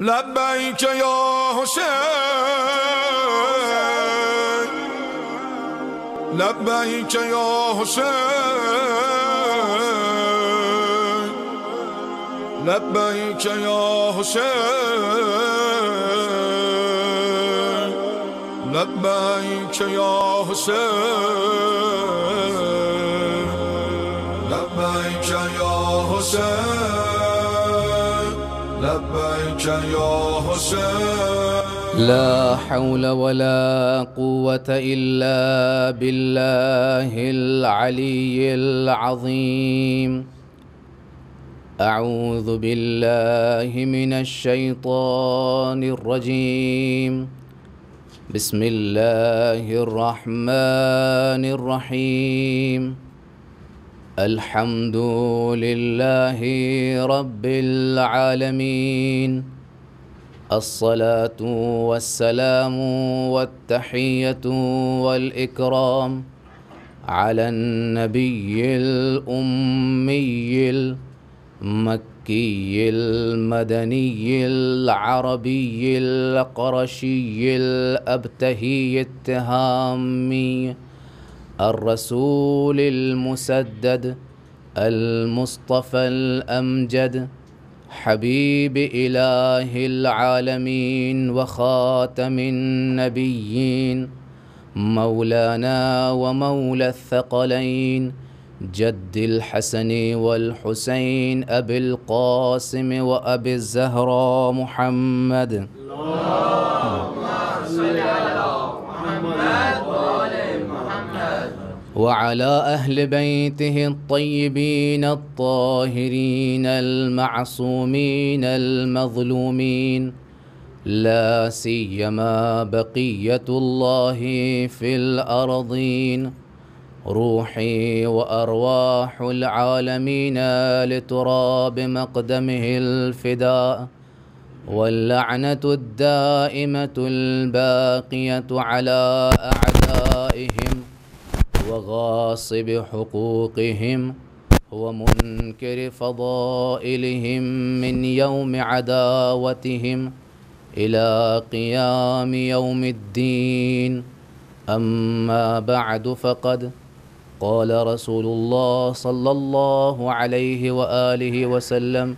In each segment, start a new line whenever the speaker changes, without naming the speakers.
لبیک یا حسین لبیک یا حسین لبیک یا حسین لبیک یا حسین لبیک یا حسین لبيك يا حسين لا حول ولا قوة إلا بالله العلي العظيم أعوذ بالله من الشيطان الرجيم بسم الله الرحمن الرحيم الحمد لله رب العالمين الصلاة والسلام والتحية والإكرام على النبي الأمي المكي المدني العربي القرشي الأبتهي التهامي الرسول المسدد المصطفى الأمجد حبيب إله العالمين وخاتم النبيين مولانا ومولى الثقلين جد الحسن والحسين أبي القاسم وأبي الزهراء محمد اللهم صل على محمد وعلى اهل بيته الطيبين الطاهرين المعصومين المظلومين لا سيما بقيه الله في الارضين روحي وارواح العالمين لتراب مقدمه الفداء واللعنه الدائمه الباقيه على اعدائهم متغاصب حقوقهم ومنكر فضائلهم من يوم عداوتهم إلى قيام يوم الدين أما بعد فقد قال رسول الله صلى الله عليه وآله وسلم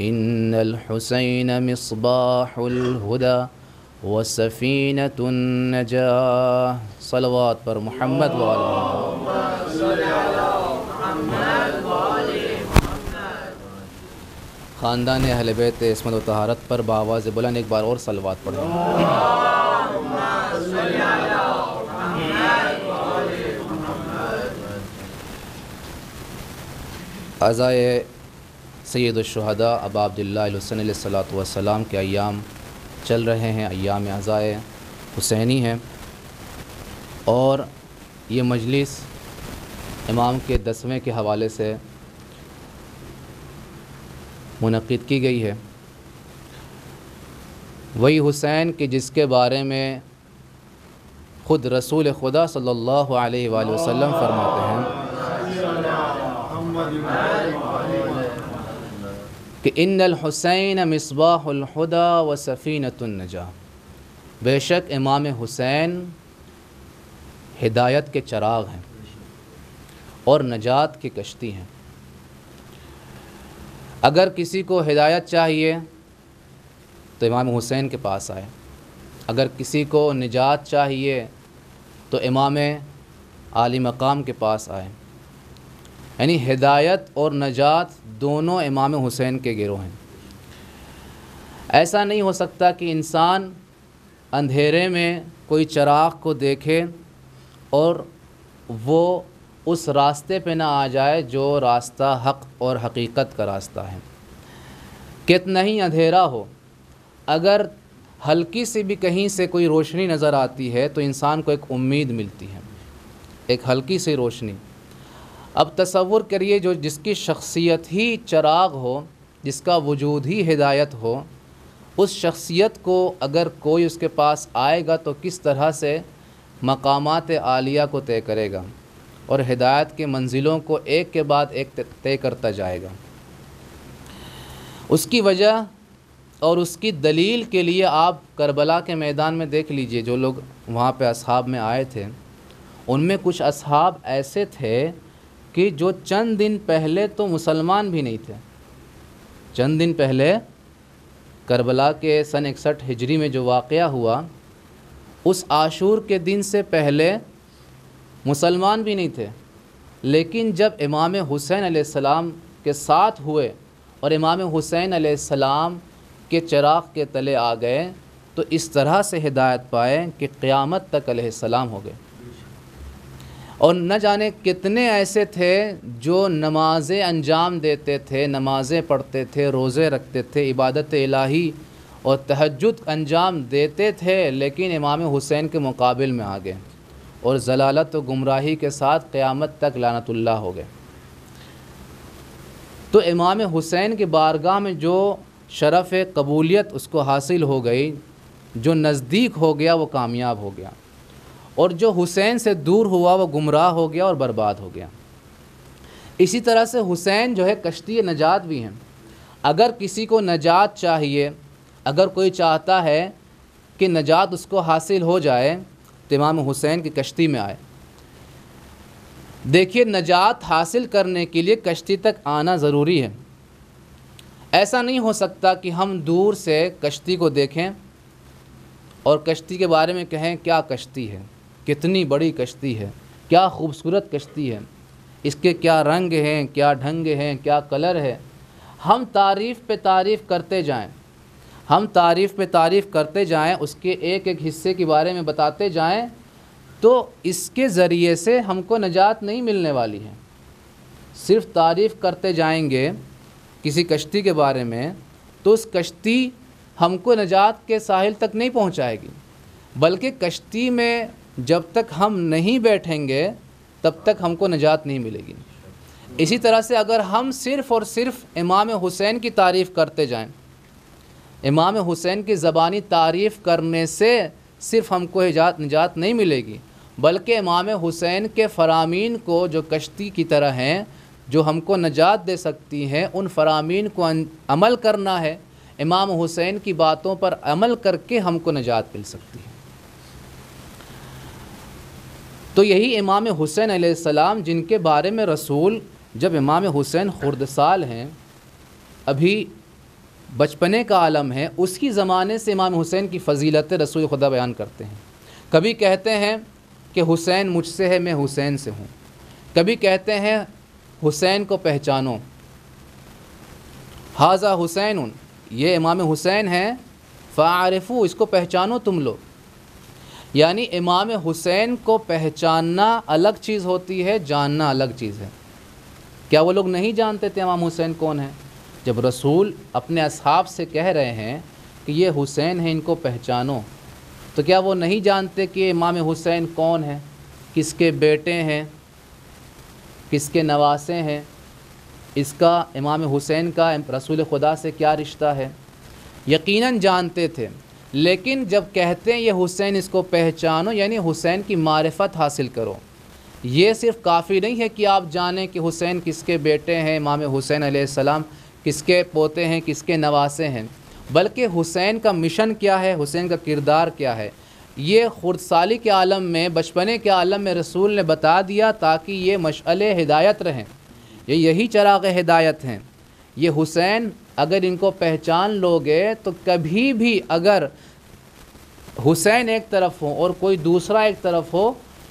إن الحسين مصباح الهدى वसफ़ीनत नजा सलवात पर मोहम्मद वाला ख़ानदान अहलबैत इसमत व तहारत पर बावाज़ बुलंद एक बार और सलवात पढ़ो अज़ाए सैद शहदा अब अब्दुल्लासन सलात वसलाम के अयाम चल रहे हैं अयाम अज़ाए हुसैनी हैं और ये मजलिस इमाम के दसवें के हवाले से मनद की गई है वही हुसैन के जिसके बारे में ख़ुद रसूल खुदा सल्लल्लाहु अलैहि वसल्लम फरमाते हैं कि इन हुसैन मिसबाहदा व सफ़ीनतनजा बेशक इमाम हुसैन हिदायत के चराग हैं और नजात की कश्ती हैं अगर किसी को हिदायत चाहिए तो इमाम हुसैन के पास आए अगर किसी को निजात चाहिए तो इमाम आली मकाम के पास आए यानी हिदायत और नजात दोनों इमाम हुसैन के गिरोह हैं ऐसा नहीं हो सकता कि इंसान अंधेरे में कोई चराग को देखे और वो उस रास्ते पे ना आ जाए जो रास्ता हक और हकीकत का रास्ता है कितना ही अंधेरा हो अगर हल्की सी भी कहीं से कोई रोशनी नज़र आती है तो इंसान को एक उम्मीद मिलती है एक हल्की सी रोशनी अब तस्वुर करिए जो जिसकी शख्सियत ही चराग हो जिसका वजूद ही हिदायत हो उस शख्सियत को अगर कोई उसके पास आएगा तो किस तरह से मकामात आलिया को तय करेगा और हिदायत के मंजिलों को एक के बाद एक तय करता जाएगा उसकी वजह और उसकी दलील के लिए आप करबला के मैदान में देख लीजिए जो लोग वहाँ पे असहाब में आए थे उनमें कुछ असहाब ऐसे थे कि जो चंद दिन पहले तो मुसलमान भी नहीं थे चंद दिन पहले करबला के सन इकसठ हिजरी में जो वाक़ हुआ उस आशूर के दिन से पहले मुसलमान भी नहीं थे लेकिन जब इमाम हुसैन आसमाम के साथ हुए और इमाम हुसैन आसमाम के चराग के तले आ गए तो इस तरह से हिदायत पाए कि क़्यामत तक सलाम हो गए और न जाने कितने ऐसे थे जो नमाज़ें अंजाम देते थे नमाज़ें पढ़ते थे रोज़े रखते थे इबादत इलाही और तहजद अंजाम देते थे लेकिन इमाम हुसैन के मुकाबल में आ गए और जलालत व गुमराही के साथ क़्यामत तक लानतुल्ला हो गए तो इमाम हुसैन के बारगाह में जो शरफ़ कबूलियत उसको हासिल हो गई जो नज़दीक हो गया वो कामयाब हो गया और जो हुसैन से दूर हुआ वो गुमराह हो गया और बर्बाद हो गया इसी तरह से हुसैन जो है कश्ती नजात भी हैं अगर किसी को नजात चाहिए अगर कोई चाहता है कि नजात उसको हासिल हो जाए तो इमाम हुसैन की कश्ती में आए देखिए नजात हासिल करने के लिए कश्ती तक आना ज़रूरी है ऐसा नहीं हो सकता कि हम दूर से कश्ती को देखें और कश्ती के बारे में कहें क्या कश्ती है कितनी बड़ी कश्ती है क्या खूबसूरत कश्ती है इसके क्या रंग हैं क्या ढंग हैं क्या कलर है हम तारीफ़ पे तारीफ़ करते जाएं हम तारीफ़ पे तारीफ़ करते जाएं उसके एक एक हिस्से के बारे में बताते जाएं तो इसके ज़रिए से हमको नजात नहीं मिलने वाली है सिर्फ तारीफ़ करते जाएंगे किसी कश्ती के बारे में तो उस कश्ती हमको नजात के साहिल तक नहीं पहुंचाएगी बल्कि कश्ती में जब तक हम नहीं बैठेंगे तब तक हमको निजात नहीं मिलेगी इसी तरह से अगर हम सिर्फ़ और सिर्फ इमाम हुसैन की तारीफ़ करते जाएं इमाम हुसैन की ज़बानी तारीफ़ करने से सिर्फ हमको हिजात निजात नहीं मिलेगी बल्कि इमाम हुसैन के फ़रामीन को जो कश्ती की तरह हैं जो हमको निजात दे सकती हैं उन फ़रामीन को अमल करना है इमाम हुसैन की बातों पर अमल करके हमको निजात मिल सकती है तो यही इमाम हुसैन आसमाम जिनके बारे में रसूल जब इमाम हुसैन खुर्दसाल हैं अभी बचपने का आलम है उसकी ज़माने से इमाम हुसैन की फजीलत रसूल खुदा बयान करते हैं कभी कहते हैं कि हुसैन मुझसे है मैं हुसैन से हूँ कभी कहते हैं हुसैन को पहचानो हाजा हुसैन ये इमाम हुसैन हैं फ़ारफ़ू इसको पहचानो तुम लोग यानी इमाम हुसैन को पहचानना अलग चीज़ होती है जानना अलग चीज़ है क्या वो लोग नहीं जानते थे इमाम हुसैन कौन है जब रसूल अपने असहाब से कह रहे हैं कि ये हुसैन हैं इनको पहचानो तो क्या वो नहीं जानते कि इमाम हुसैन कौन है किसके बेटे हैं किसके नवासे हैं इसका इमाम हुसैन का रसूल खुदा से क्या रिश्ता है यकीनन जानते थे लेकिन जब कहते हैं ये हुसैन इसको पहचानो यानी हुसैन की मारफत हासिल करो ये सिर्फ काफ़ी नहीं है कि आप जानें कि हुसैन किसके बेटे हैं इमाम हुसैन आसमाम किसके पोते हैं किसके नवासे हैं बल्कि हुसैन का मिशन क्या है हुसैन का किरदार क्या है ये खुदसाली के आलम में बचपने के आलम में रसूल ने बता दिया ताकि ये मशल हिदायत रहें ये यही चराग हिदायत हैं ये हुसैन अगर इनको पहचान लोगे तो कभी भी अगर हुसैन एक तरफ हो और कोई दूसरा एक तरफ हो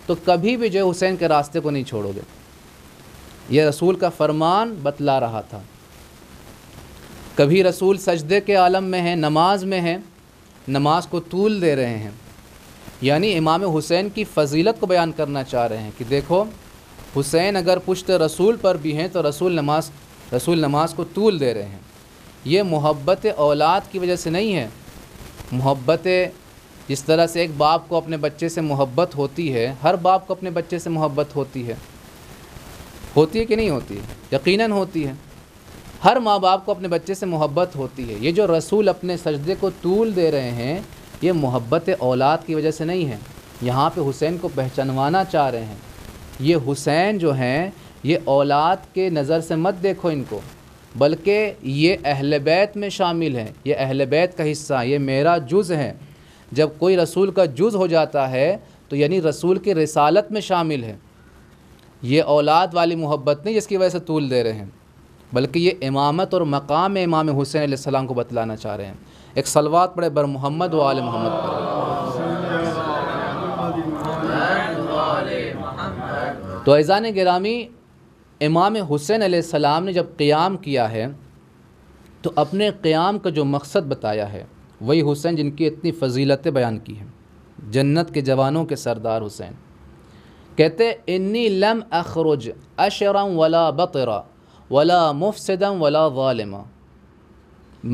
तो कभी भी जो है हुसैन के रास्ते को नहीं छोड़ोगे ये रसूल का फरमान बतला रहा था कभी रसूल सजदे के आलम में हैं नमाज में हैं नमाज को तूल दे रहे हैं यानी इमाम हुसैन की फजीलत को बयान करना चाह रहे हैं कि देखो हुसैन अगर पुश्त रसूल पर भी हैं तो रसूल नमाज रसूल नमाज को तूल दे रहे हैं ये मोहब्बत औलाद की वजह से नहीं है मोहब्बत जिस तरह से एक बाप को अपने बच्चे से मोहब्बत होती है हर बाप को अपने बच्चे से मोहब्बत होती है होती है कि नहीं होती है यकीनन होती है हर माँ बाप को अपने बच्चे से मोहब्बत होती है ये जो रसूल अपने सजदे को तूल दे रहे हैं ये मोहब्बत औलाद की वजह से नहीं है यहाँ पे हुसैन को पहचानवाना चाह रहे हैं ये हुसैन जो हैं ये औलाद के नज़र से मत देखो इनको बल्कि ये अहल बैत में शामिल हैं ये अहल बैत का हिस्सा ये मेरा जुज़ है जब कोई रसूल का जुज़ हो जाता है तो यानी रसूल की रसालत में शामिल है ये औलाद वाली मोहब्बत नहीं जिसकी वजह से तूल दे रहे हैं बल्कि ये इमामत और मकाम इमाम हुसैन आसमाम को बतलाना चाह रहे हैं एक सलवात पड़े बर मोहम्मद वाल मोहम्मद पर तो ऐज़ान गिरामी इमाम हुसैन सलाम ने जब क़्याम किया है तो अपने क़याम का जो मकसद बताया है वही हुसैन जिनकी इतनी फजीलतें बयान की हैं जन्नत के जवानों के सरदार हुसैन कहते इन्नी लम अखरुज अशरम वला बतरा वला मुफसदम वला वालमा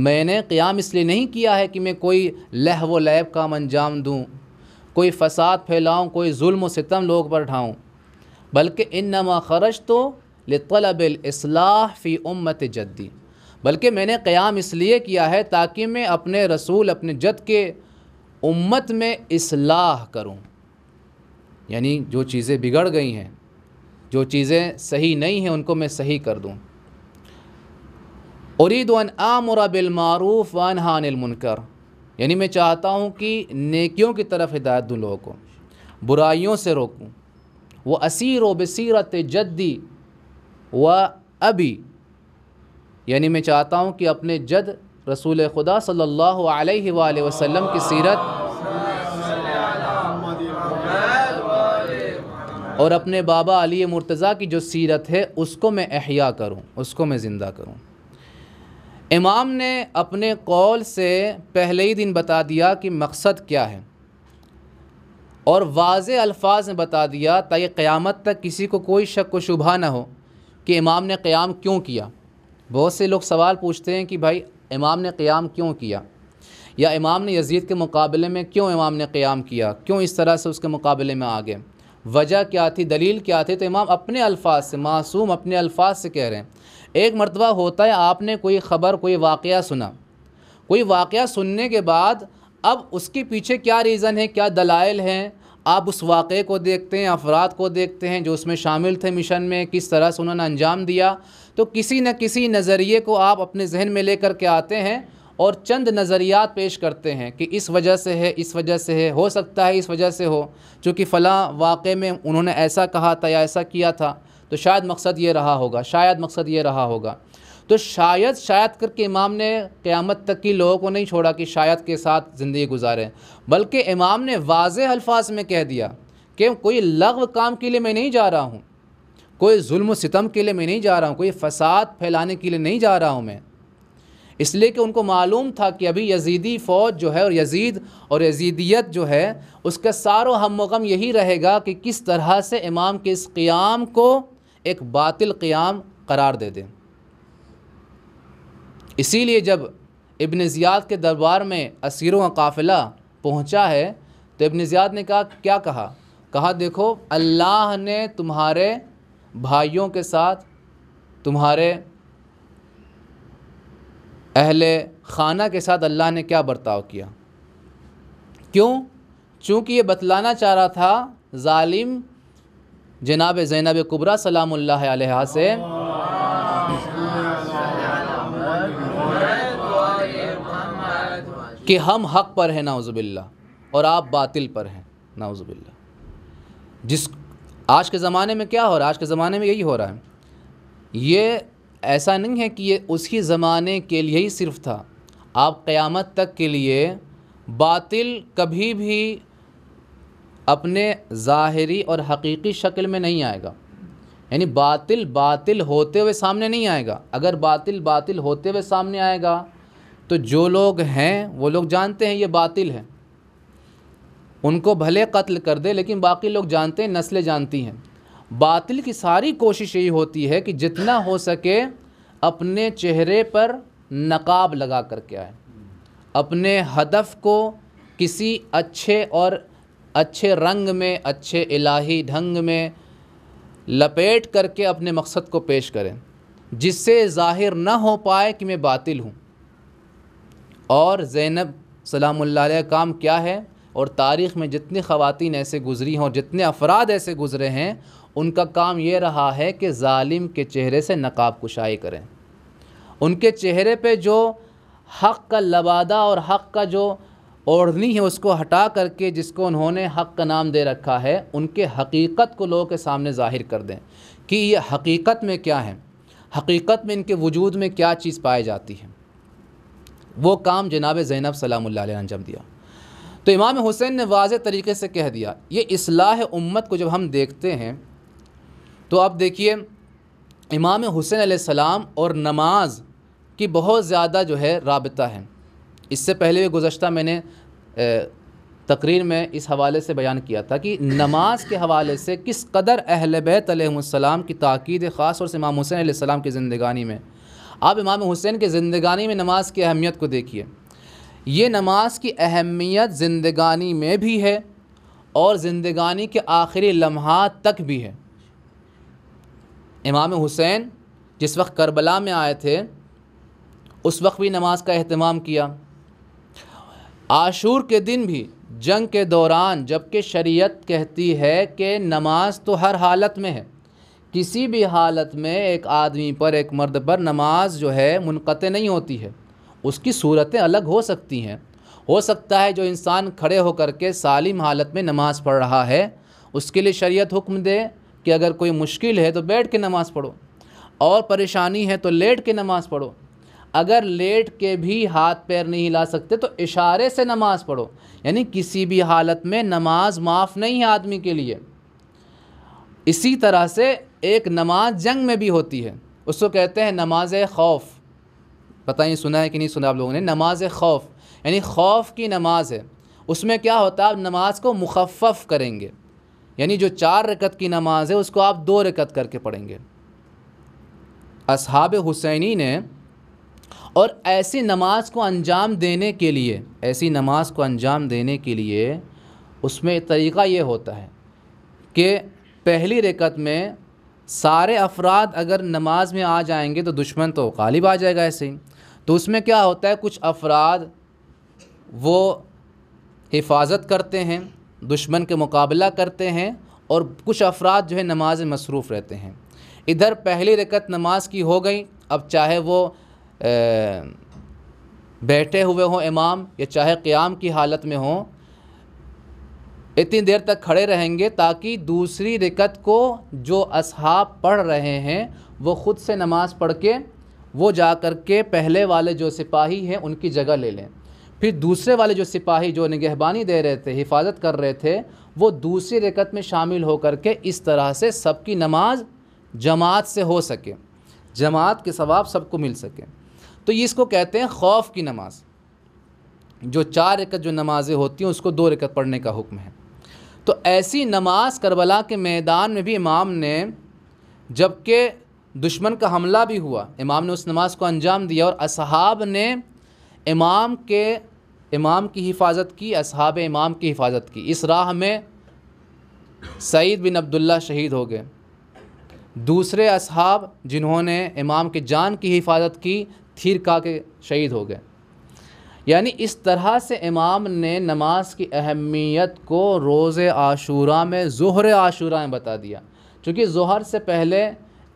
मैंने क़्याम इसलिए नहीं किया है कि मैं कोई लह व लैब काम अंजाम दूँ कोई फसाद फैलाऊँ कोई जुल्म सितम लोग पर ढाऊँ बल्कि इन नमा खरज तो लतलबलसलाह फ़ी उम्मत जद्दी बल्कि मैंने क़याम इसलिए किया है ताकि मैं अपने रसूल अपने जद के उम्मत में इसलाह करूँ यानी जो चीज़ें बिगड़ गई हैं जो चीज़ें सही नहीं हैं उनको मैं सही कर दूँ औरद वन आमरा बिलमारूफ़ वन हानिलमनकर यानी मैं चाहता हूँ कि नेकियों की तरफ हिदायत दूँ लोगों को बुराइयों से रोकूँ वो असीर व बसरत जद्दी व अभी यानी मैं चाहता हूँ कि अपने जद रसूल खुदा सल्लल्लाहु अलैहि वसल्लम की सीरत और अपने बाबा अली मुर्तज़ा की जो सीरत है उसको मैं अहिया करूँ उसको मैं ज़िंदा करूँ इमाम ने अपने कौल से पहले ही दिन बता दिया कि मकसद क्या है और वाज अल्फाज में बता दिया ताकि क़्यामत तक किसी को कोई शक व शुभा ना हो कि इमाम ने क़्याम क्यों किया बहुत से लोग सवाल पूछते हैं कि भाई इमाम ने क़्याम क्यों किया या इमाम ने यजीद के मुकाबले में क्यों इमाम ने क़्याम किया क्यों इस तरह से उसके मुकाबले में आ गए वजह क्या थी दलील क्या थी तो इमाम अपने अल्फाज से मासूम अपने अल्फाज से कह रहे हैं एक मरतबा होता है आपने कोई ख़बर कोई वाक़ सुना कोई वाक़ सुनने के बाद अब उसके पीछे क्या रीज़न है क्या दलाइल हैं आप उस वाक़े को देखते हैं अफराद को देखते हैं जो उसमें शामिल थे मिशन में किस तरह से उन्होंने अंजाम दिया तो किसी न किसी नज़रिए को आप अपने जहन में ले करके के आते हैं और चंद नज़रियात पेश करते हैं कि इस वजह से है इस वजह से है हो सकता है इस वजह से हो चूँकि फ़लाँ वाक़े में उन्होंने ऐसा कहा था या ऐसा किया था तो शायद मकसद ये रहा होगा शायद मकसद ये रहा होगा तो शायद शायद करके इमाम ने क़्यामत तक की लोगों को नहीं छोड़ा कि शायद के साथ ज़िंदगी गुजारें बल्कि इमाम ने वाज अल्फाज में कह दिया कि कोई लगव काम के लिए मैं नहीं जा रहा हूँ कोई जुल्म सितम के लिए मैं नहीं जा रहा हूँ कोई फसाद फैलाने के लिए नहीं जा रहा हूँ मैं इसलिए कि उनको मालूम था कि अभी यजीदी फ़ौज जो है और यजीद और यजीदियत जो है उसका सारो हम मग़म यही रहेगा कि किस तरह से इमाम के इस क़्याम को एक बातिल क़्याम करार दे दें इसीलिए जब इबन ज़ियाद के दरबार में असीरों का काफ़िला पहुंचा है तो इब्न ज़ियाद ने कहा क्या कहा कहा देखो अल्लाह ने तुम्हारे भाइयों के साथ तुम्हारे अहले खाना के साथ अल्लाह ने क्या बर्ताव किया क्यों चूँकि ये बतलाना चाह रहा था ालिम जनाब ज़ैनब कुबरा सलाम से कि हम हक पर हैं नाउज़बिल्ला और आप बातिल पर हैं नाउज़बिल्ला जिस आज के ज़माने में क्या हो रहा है आज के ज़माने में यही हो रहा है ये ऐसा नहीं है कि ये उसी ज़माने के लिए ही सिर्फ था आप क़यामत तक के लिए बातिल कभी भी अपने ज़ाहरी और हकीकी शक्ल में नहीं आएगा यानी बातिल बातिल होते हुए सामने नहीं आएगा अगर बातिल बातिल होते हुए सामने आएगा तो जो लोग हैं वो लोग जानते हैं ये बातिल है उनको भले कत्ल कर दे लेकिन बाकी लोग जानते हैं नस्लें जानती हैं बातिल की सारी कोशिश यही होती है कि जितना हो सके अपने चेहरे पर नकाब लगा कर के आए अपने हदफ को किसी अच्छे और अच्छे रंग में अच्छे इलाही ढंग में लपेट करके अपने मकसद को पेश करें जिससे जाहिर ना हो पाए कि मैं बातिल हूँ और ज़ैनब सलाम काम क्या है और तारीख़ में जितनी ख़वान ऐसे गुज़री हों जितने अफराद ऐसे गुज़रे हैं उनका काम ये रहा है कि ालिम के चेहरे से नकाब कुशाई करें उनके चेहरे पे जो हक़ का लबादा और हक़ का जो ओढ़नी है उसको हटा करके जिसको उन्होंने हक़ का नाम दे रखा है उनके हकीकत को लोगों के सामने ज़ाहिर कर दें कि ये हकीकत में क्या है हकीकत में इनके वजूद में क्या चीज़ पाई जाती है वो काम जनाब ज़ैनब सलाम अंजाम दिया तो इमाम हुसैन ने वाज तरीके से कह दिया ये असलाह उम्मत को जब हम देखते हैं तो आप देखिए इमाम हुसैन आसमाम और नमाज की बहुत ज़्यादा जो है रबता है इससे पहले भी गुज्त मैंने तकरीर में इस हवाले से बयान किया था कि नमाज के हवाले से किस कदर अहल बैतम की ताक़ीद ख़ास और इमाम हुसैन सलाम की ज़िंदगानी में आप इमाम हुसैन के ज़िंदगानी में नमाज की अहमियत को देखिए ये नमाज की अहमियत ज़िंदगानी में भी है और ज़िंदगानी के आखिरी लम्हा तक भी है इमाम हुसैन जिस वक्त करबला में आए थे उस वक्त भी नमाज का अहतमाम किया आशूर के दिन भी जंग के दौरान जबकि शरीयत कहती है कि नमाज तो हर हालत में है किसी भी हालत में एक आदमी पर एक मर्द पर नमाज जो है मुनक़ नहीं होती है उसकी सूरतें अलग हो सकती हैं हो सकता है जो इंसान खड़े होकर के सालिम हालत में नमाज़ पढ़ रहा है उसके लिए शरीयत हुक्म दे कि अगर कोई मुश्किल है तो बैठ के नमाज़ पढ़ो और परेशानी है तो लेट के नमाज़ पढ़ो अगर लेट के भी हाथ पैर नहीं हिला सकते तो इशारे से नमाज़ पढ़ो यानी किसी भी हालत में नमाज माफ़ नहीं है आदमी के लिए इसी तरह से एक नमाज जंग में भी होती है उसको कहते हैं नमाज खौफ पता नहीं सुना है कि नहीं सुना आप लोगों ने नमाज खौफ यानी खौफ की नमाज है उसमें क्या होता है आप नमाज को मुखफ़ करेंगे यानी जो चार रकत की नमाज है उसको आप दो रकत करके पढ़ेंगे अब हुसैनी ने और ऐसी नमाज को अंजाम देने के लिए ऐसी नमाज को अंजाम देने के लिए उसमें तरीका ये होता है कि पहली रिकत में सारे अफराद अगर नमाज में आ जाएंगे तो दुश्मन तो गालिब आ जाएगा ऐसे ही तो उसमें क्या होता है कुछ अफराद वो हिफाजत करते हैं दुश्मन के मुकाबला करते हैं और कुछ अफराद जो है नमाज मसरूफ़ रहते हैं इधर पहली रकत नमाज की हो गई अब चाहे वो ए, बैठे हुए हों इमाम या चाहे क़्याम की हालत में हों इतनी देर तक खड़े रहेंगे ताकि दूसरी रिकत को जो असहाब पढ़ रहे हैं वो ख़ुद से नमाज़ पढ़ के वो जा कर के पहले वाले जो सिपाही हैं उनकी जगह ले लें फिर दूसरे वाले जो सिपाही जो निगहबानी दे रहे थे हिफाजत कर रहे थे वो दूसरी रिकत में शामिल होकर के इस तरह से सबकी नमाज जमात से हो सके जमात के सवाब सबको मिल सके तो ये इसको कहते हैं खौफ की नमाज़ जो चार रिकत जो नमाज़ें होती हैं उसको दो रिकत पढ़ने का हुक्म है तो ऐसी नमाज करबला के मैदान में भी इमाम ने जबकि दुश्मन का हमला भी हुआ इमाम ने उस नमाज को अंजाम दिया और असहाब ने इमाम के इमाम की हिफाजत की असहाब इमाम की हिफाजत की इस राह में सईद बिन अब्दुल्ला शहीद हो गए दूसरे असहाब जिन्होंने इमाम के जान की हिफाजत की थिर का के शहीद हो गए यानी इस तरह से इमाम ने नमाज की अहमियत को रोज़ आशूरा में जहर आशूरा में बता दिया चूँकि जहर से पहले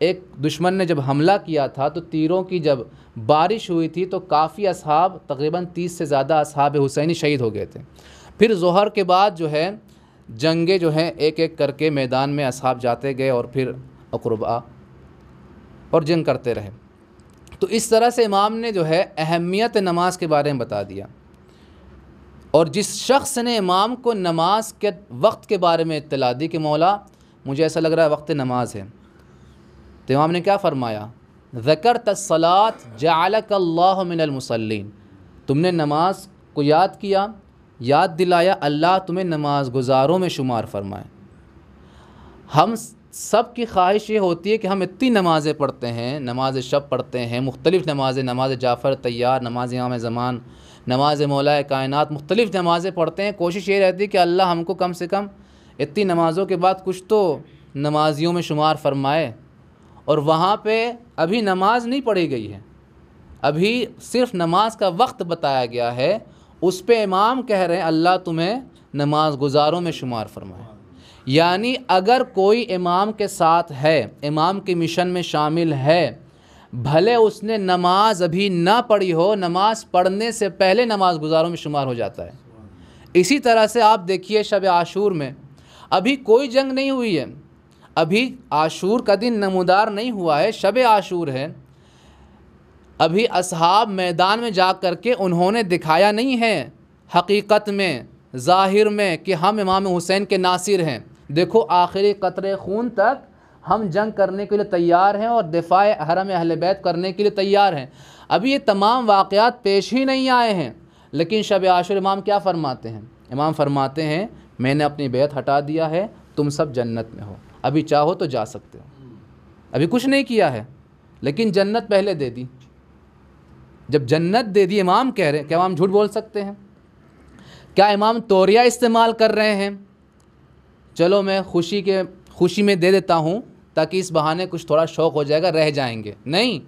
एक दुश्मन ने जब हमला किया था तो तीरों की जब बारिश हुई थी तो काफ़ी असहाब तकरीबन तीस से ज़्यादा असहाब हुसैनी शहीद हो गए थे फिर जहर के बाद जो है जंगे जो हैं एक एक करके मैदान में असहाब जाते गए और फिर अकरबा और जंग करते रहे तो इस तरह से इमाम ने जो है अहमियत नमाज के बारे में बता दिया और जिस शख्स ने इमाम को नमाज के वक्त के बारे में इतला दी कि मौला मुझे ऐसा लग रहा है वक्त नमाज है तो इमाम ने क्या फ़रमाया ज़कर तसलात मिनलमसलिन तुमने नमाज को याद किया याद दिलाया अल्लाह तुम्हें नमाज गुजारों में शुमार फरमाए हम सब की ख्वाहिश ये होती है कि हम इतनी नमाज़ें पढ़ते हैं नमाज शब पढ़ते हैं मुख्तलिफ़ नमाज़ें नमाज जाफ़र तैयार नमाज आम ज़मान नमाज मौल कायनत मुख्तलिफ़ नमाज़ें पढ़ते हैं कोशिश ये रहती है कि अल्लाह हमको कम से कम इतनी नमाज़ों के बाद कुछ तो नमाजियों में शुमार फरमाए और वहाँ पर अभी नमाज नहीं पढ़ी गई है अभी सिर्फ नमाज का वक्त बताया गया है उस पर इमाम कह रहे हैं अल्लाह तुम्हें नमाज गुजारों में शुमार फरमाए यानी अगर कोई इमाम के साथ है इमाम के मिशन में शामिल है भले उसने नमाज अभी ना पढ़ी हो नमाज पढ़ने से पहले नमाज गुजारों में शुमार हो जाता है इसी तरह से आप देखिए शब आशूर में अभी कोई जंग नहीं हुई है अभी आशूर का दिन नमोदार नहीं हुआ है शब आशूर है अभी असहाब मैदान में जा कर के उन्होंने दिखाया नहीं है हकीकत में ज़ाहिर में कि हम इमाम हुसैन के नासिर हैं देखो आखिरी कतरे खून तक हम जंग करने के लिए तैयार हैं और दिफा हरम अहल बैत करने के लिए तैयार हैं अभी ये तमाम वाक़ात पेश ही नहीं आए हैं लेकिन शब आशर इमाम क्या फ़रमाते हैं इमाम फरमाते हैं मैंने अपनी बैत हटा दिया है तुम सब जन्नत में हो अभी चाहो तो जा सकते हो अभी कुछ नहीं किया है लेकिन जन्नत पहले दे दी जब जन्नत दे दी इमाम कह रहे हैं क्या इमाम झूठ बोल सकते हैं क्या इमाम तोरिया इस्तेमाल कर रहे हैं चलो मैं खुशी के खुशी में दे देता हूँ ताकि इस बहाने कुछ थोड़ा शौक़ हो जाएगा रह जाएंगे नहीं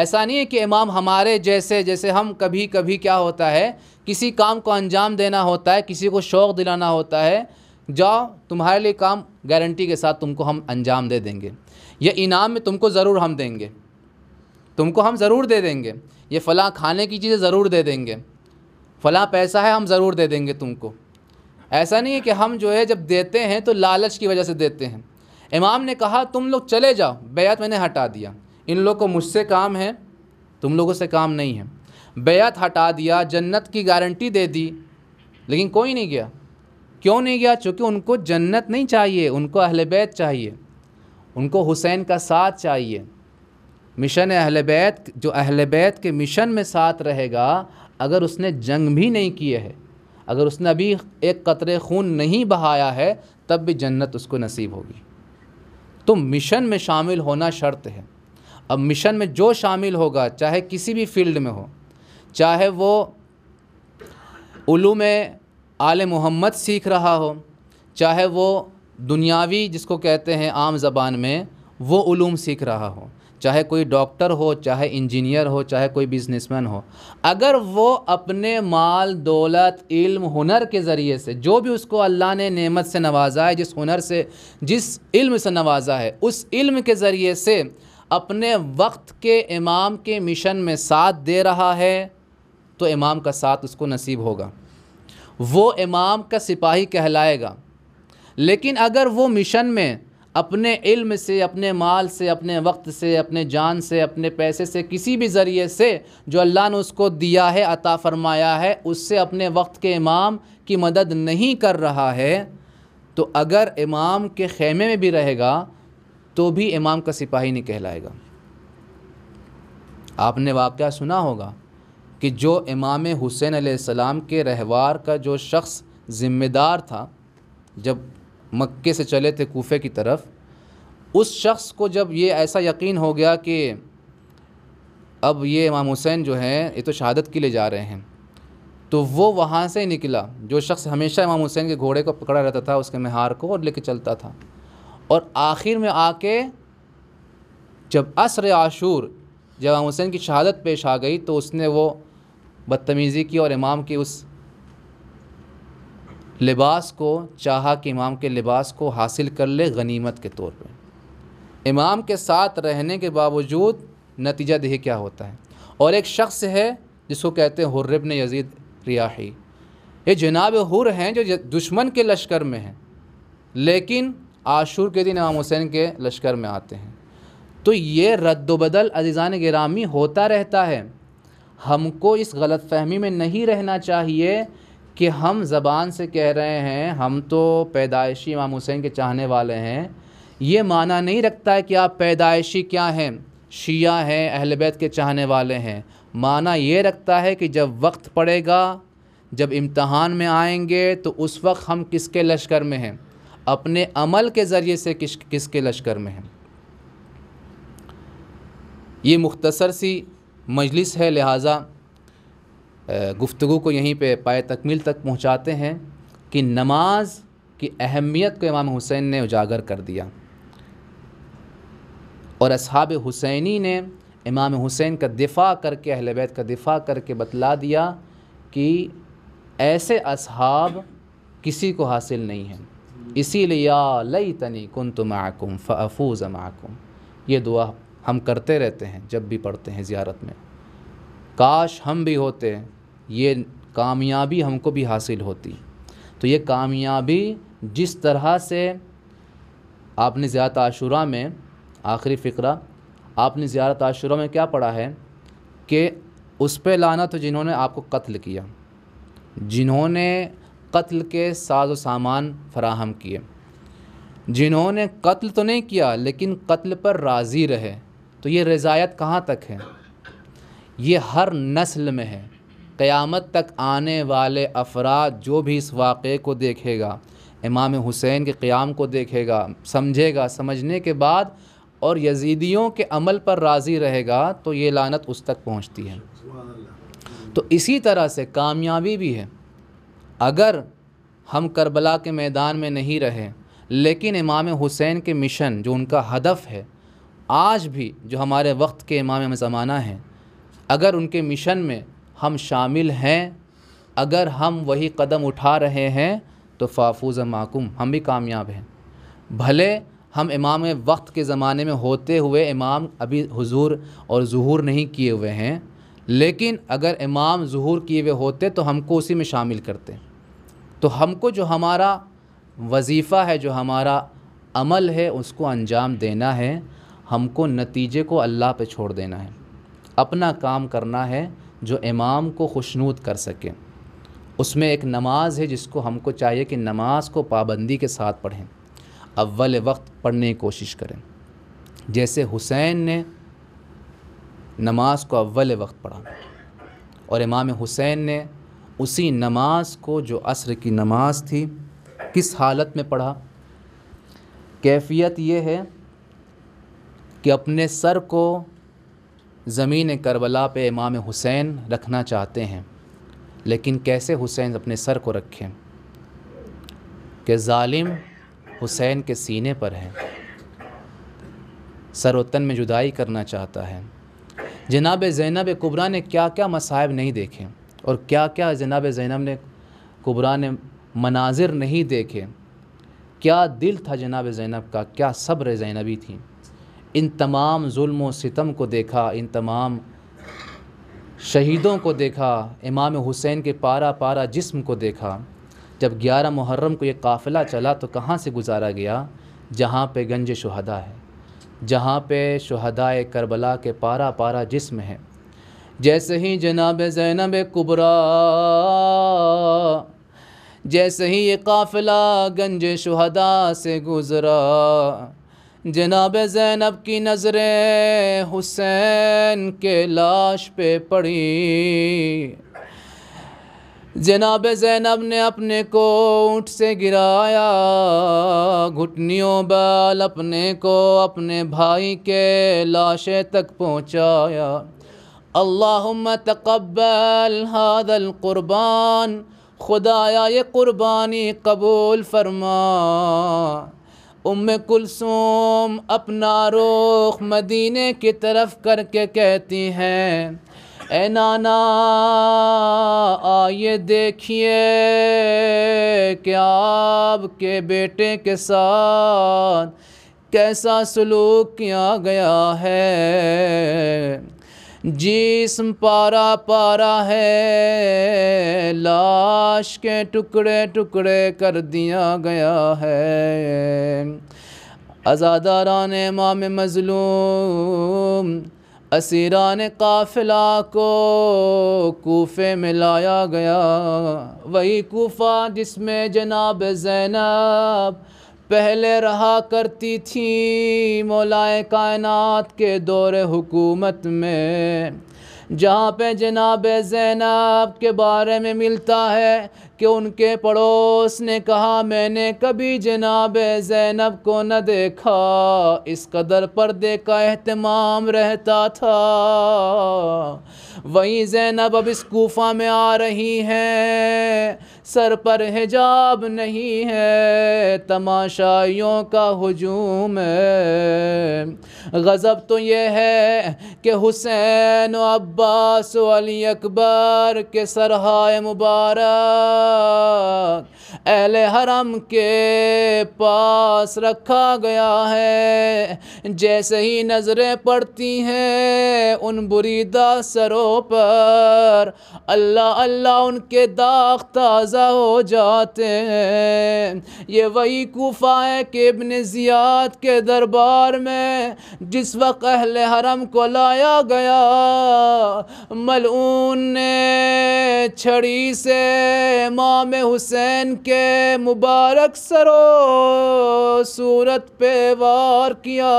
ऐसा नहीं है कि इमाम हमारे जैसे जैसे हम कभी कभी क्या होता है किसी काम को अंजाम देना होता है किसी को शौक़ दिलाना होता है जाओ तुम्हारे लिए काम गारंटी के साथ तुमको हम अंजाम दे देंगे यह इनाम में तुमको ज़रूर हम देंगे तुमको हम ज़रूर दे देंगे ये फ़लाँ खाने की चीज़ें ज़रूर दे देंगे फ़लाँ पैसा है हम ज़रूर दे देंगे तुमको ऐसा नहीं है कि हम जो है जब देते हैं तो लालच की वजह से देते हैं इमाम ने कहा तुम लोग चले जाओ बेयत मैंने हटा दिया इन लोग को मुझसे काम है तुम लोगों से काम नहीं है बेयत हटा दिया जन्नत की गारंटी दे दी लेकिन कोई नहीं गया क्यों नहीं गया चूँकि उनको जन्नत नहीं चाहिए उनको अहल बैत चाहिए उनको हुसैन का साथ चाहिए मिशन अहल बैत जो अहल बैत के मिशन में साथ रहेगा अगर उसने जंग भी नहीं किए है अगर उसने अभी एक कतरे खून नहीं बहाया है तब भी जन्नत उसको नसीब होगी तो मिशन में शामिल होना शर्त है अब मिशन में जो शामिल होगा चाहे किसी भी फील्ड में हो चाहे वो उलूम आले मोहम्मद सीख रहा हो चाहे वो दुनियावी जिसको कहते हैं आम जबान में वो उलूम सीख रहा हो चाहे कोई डॉक्टर हो चाहे इंजीनियर हो चाहे कोई बिजनेसमैन हो अगर वो अपने माल दौलत इल्म हुनर के ज़रिए से जो भी उसको अल्लाह ने नेमत से नवाजा है जिस हुनर से जिस इल्म से नवाजा है उस इल्म के ज़रिए से अपने वक्त के इमाम के मिशन में साथ दे रहा है तो इमाम का साथ उसको नसीब होगा वो इमाम का सिपाही कहलाएगा लेकिन अगर वो मिशन में अपने इल्म से अपने माल से अपने वक्त से अपने जान से अपने पैसे से किसी भी ज़रिए से जो अल्लाह ने उसको दिया है अता फरमाया है उससे अपने वक्त के इमाम की मदद नहीं कर रहा है तो अगर इमाम के खेमे में भी रहेगा तो भी इमाम का सिपाही नहीं कहलाएगा आपने वाक़ सुना होगा कि जो इमाम हुसैन सलाम के रहवार का जो शख्स ज़िम्मेदार था जब मक्के से चले थे कोफे की तरफ उस शख्स को जब ये ऐसा यकीन हो गया कि अब ये इमाम हुसैन जो हैं ये तो शहादत के लिए जा रहे हैं तो वो वहाँ से निकला जो शख्स हमेशा इमाम हुसैन के घोड़े को पकड़ा रहता था उसके महार को और लेके चलता था और आखिर में आके जब असर आशूर जब इमाम हुसैन की शहादत पेश आ गई तो उसने वो बदतमीज़ी की और इमाम की उस लिबास को चाहा कि इमाम के लिबास को हासिल कर ले गनीमत के तौर पर इमाम के साथ रहने के बावजूद नतीजा दही क्या होता है और एक शख्स है जिसको कहते हैं हुर्रबन यजीद रियाही ये जनाब हुर हैं जो दुश्मन के लश्कर में हैं लेकिन आशूर के दिन इमाम हुसैन के लश्कर में आते हैं तो ये रद्दबदल अजीज़ान गिरामी होता रहता है हमको इस गलत फहमी में नहीं रहना चाहिए कि हम ज़बान से कह रहे हैं हम तो पैदाइशी इमाम हुसैन के चाहने वाले हैं ये माना नहीं रखता है कि आप पैदाइशी क्या हैं शिया हैं अहल बैत के चाहने वाले हैं माना ये रखता है कि जब वक्त पड़ेगा जब इम्तहान में आएंगे तो उस वक्त हम किसके लश्कर में हैं अपने अमल के ज़रिए से किस किसके लश्कर में हैं ये मुख्तसर सी मजलिस है लिहाजा गुफ्तु को यहीं पे पाए तकमील तक पहुँचाते हैं कि नमाज की अहमियत को इमाम हुसैन ने उजागर कर दिया और अब हुसैनी ने इमाम हुसैन का दिफा करके अहल बैत का दिफा करके बतला दिया कि ऐसे अब किसी को हासिल नहीं हैं इसीलिए या लई तनी कन तो माकुम फ़ूज़ माकुम ये दुआ हम करते रहते हैं जब भी पढ़ते हैं ज़्यारत में काश हम भी होते ये कामयाबी हमको भी हासिल होती तो ये कामयाबी जिस तरह से आपने ज़्यारत आशुरा में आखिरी फ़िक्रा आपने ज़्यारत आशुरा में क्या पढ़ा है कि उस पर लाना तो जिन्होंने आपको कत्ल किया जिन्होंने कत्ल के साजो सामान फराहम किए जिन्होंने कत्ल तो नहीं किया लेकिन कत्ल पर राज़ी रहे तो ये रज़ायत कहाँ तक है ये हर नस्ल में है क़यामत तक आने वाले अफराद जो भी इस वाक़े को देखेगा इमाम हुसैन के क़्याम को देखेगा समझेगा समझने के बाद और यजीदियों के अमल पर राज़ी रहेगा तो ये लानत उस तक पहुँचती है तो इसी तरह से कामयाबी भी है अगर हम करबला के मैदान में नहीं रहे लेकिन इमाम हुसैन के मिशन जो उनका हदफ है आज भी जो हमारे वक्त के इमाम ज़माना हैं अगर उनके मिशन में हम शामिल हैं अगर हम वही कदम उठा रहे हैं तो फाफूज़ माकुम हम भी कामयाब हैं भले हम इमाम वक्त के ज़माने में होते हुए इमाम अभी हुजूर और जहूर नहीं किए हुए हैं लेकिन अगर इमाम जहूर किए हुए होते तो हमको उसी में शामिल करते तो हमको जो हमारा वजीफ़ा है जो हमारा अमल है उसको अंजाम देना है हमको नतीजे को अल्लाह पे छोड़ देना है अपना काम करना है जो इमाम को खुशनूद कर सकें उसमें एक नमाज है जिसको हमको चाहिए कि नमाज को पाबंदी के साथ पढ़ें अव्वल वक्त पढ़ने की कोशिश करें जैसे हुसैन ने नमाज को अव्वल वक्त पढ़ा और इमाम हुसैन ने उसी नमाज को जो असर की नमाज थी किस हालत में पढ़ा कैफियत ये है कि अपने सर को ज़मीन करबला पे इमाम हुसैन रखना चाहते हैं लेकिन कैसे हुसैन अपने सर को रखें कि ालिम हुसैन के सीने पर है सरोतन में जुदाई करना चाहता है जनाब ज़ैनब कुबरा ने क्या क्या मसायब नहीं देखे और क्या क्या जनाब ज़ैनब ने कुबरा ने मनाजिर नहीं देखे क्या दिल था जनाब ज़ैनब का क्या सब्र ज़ैनबी थी इन तमाम जुल्म सितम को देखा इन तमाम शहीदों को देखा इमाम हुसैन के पारा पारा जिस्म को देखा जब ग्यारह मुहर्रम को ये काफ़िला चला तो कहाँ से गुजारा गया जहाँ पे गंज शहदा है जहाँ पे शहदाए करबला के पारा पारा जिस्म है जैसे ही जनाब जैनब कुबरा जैसे ही ये काफ़िला गंज शहदा से गुज़रा जनाब ज़ैनब की नज़रें हुसैन के लाश पे पड़ी जनाब ज़ैनब ने अपने को ऊँट से गिराया घुटनियों बाल अपने को अपने भाई के लाशे तक पहुँचाया अल्लाहुम्मा तकबल हादल क़ुरबान खुदाया ये क़ुरबानी कबूल फरमा उम कुलसूम अपना रुख मदीने की तरफ करके कहती हैं ए नाना आइए देखिए कि आपके बेटे के साथ कैसा सलूक किया गया है जिसम पारा पारा है लाश के टुकड़े टुकड़े कर दिया गया है आज़ादारान माम मज़लूम असीरान काफिला को कोफे में लाया गया वही कोफ़ा जिसमें जनाब जैनब पहले रहा करती थी मौलाए कायनात के दौर हुकूमत में जहाँ पे जनाब जैनब के बारे में मिलता है कि उनके पड़ोस ने कहा मैंने कभी जनाब जैनब को न देखा इस कदर पर्दे का अहतमाम रहता था वहीं जैनब अब इस कोफा में आ रही हैं सर पर हिजाब नहीं है तमाशाइयों का हजूम है गज़ब तो ये है कि हुसैन अब्बास अली अकबर के सरहाय मुबारक अहल हरम के पास रखा गया है जैसे ही नज़रें पड़ती हैं उन बुरीदा सरों पर अल्लाह अल्लाह उनके दाग ताज़ा पैदा हो जाते हैं ये वही कोफ़ा है कि इबन ज़ियाद के दरबार में जिस वक्त अहल हरम को लाया गया मलून ने छड़ी से इमाम हुसैन के मुबारक सरो सूरत पे वार किया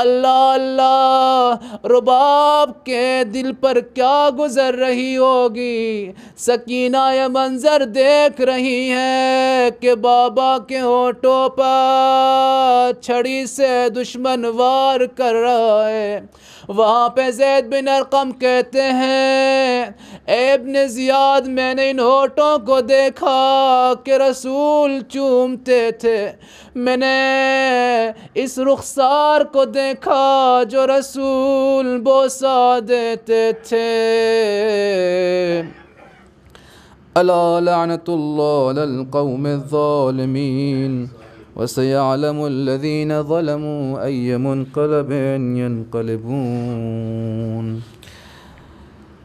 अल्लाह अल्लाह रुबाब के दिल पर क्या गुज़र रही होगी सकीना यमन मंजर देख रही है कि बाबा के होठों पर छड़ी से दुश्मन वार कर रहा है वहाँ पे जैद बिन अरकम कहते हैं एबन ज़ियाद मैंने इन होठों को देखा कि रसूल चूमते थे मैंने इस रुखसार को देखा जो रसूल बोसा देते थे ألا لعنة الله للقوم الظالمين وسيعلم الذين ظلموا أي منقلب ينقلبون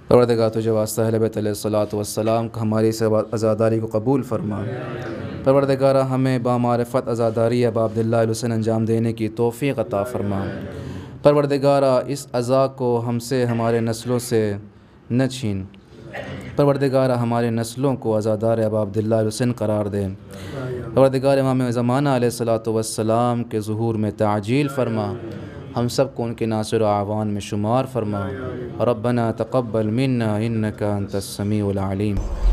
परवरदगा तो वास्ता है बैत सलाम का हमारी आज़ादारी को कबूल फरमा परवरदगारा हमें बामारफ़त आज़ादारी अब अब्दुल्लासन अंजाम देने की तोफ़ी अता फरमा परवरदगारा इस अज़ा को हमसे हमारे नस्लों से न छीन परवरदिगार हमारे नस्लों को आज़ादार अबाबदिल्लासन करार दें परवरदिगार इमाम ज़माना सलाम के ूर में ताजील फरमा हम सब को उनके नासर आवान में शुमार फरमा रबना तकबल मन्ना का तस्मी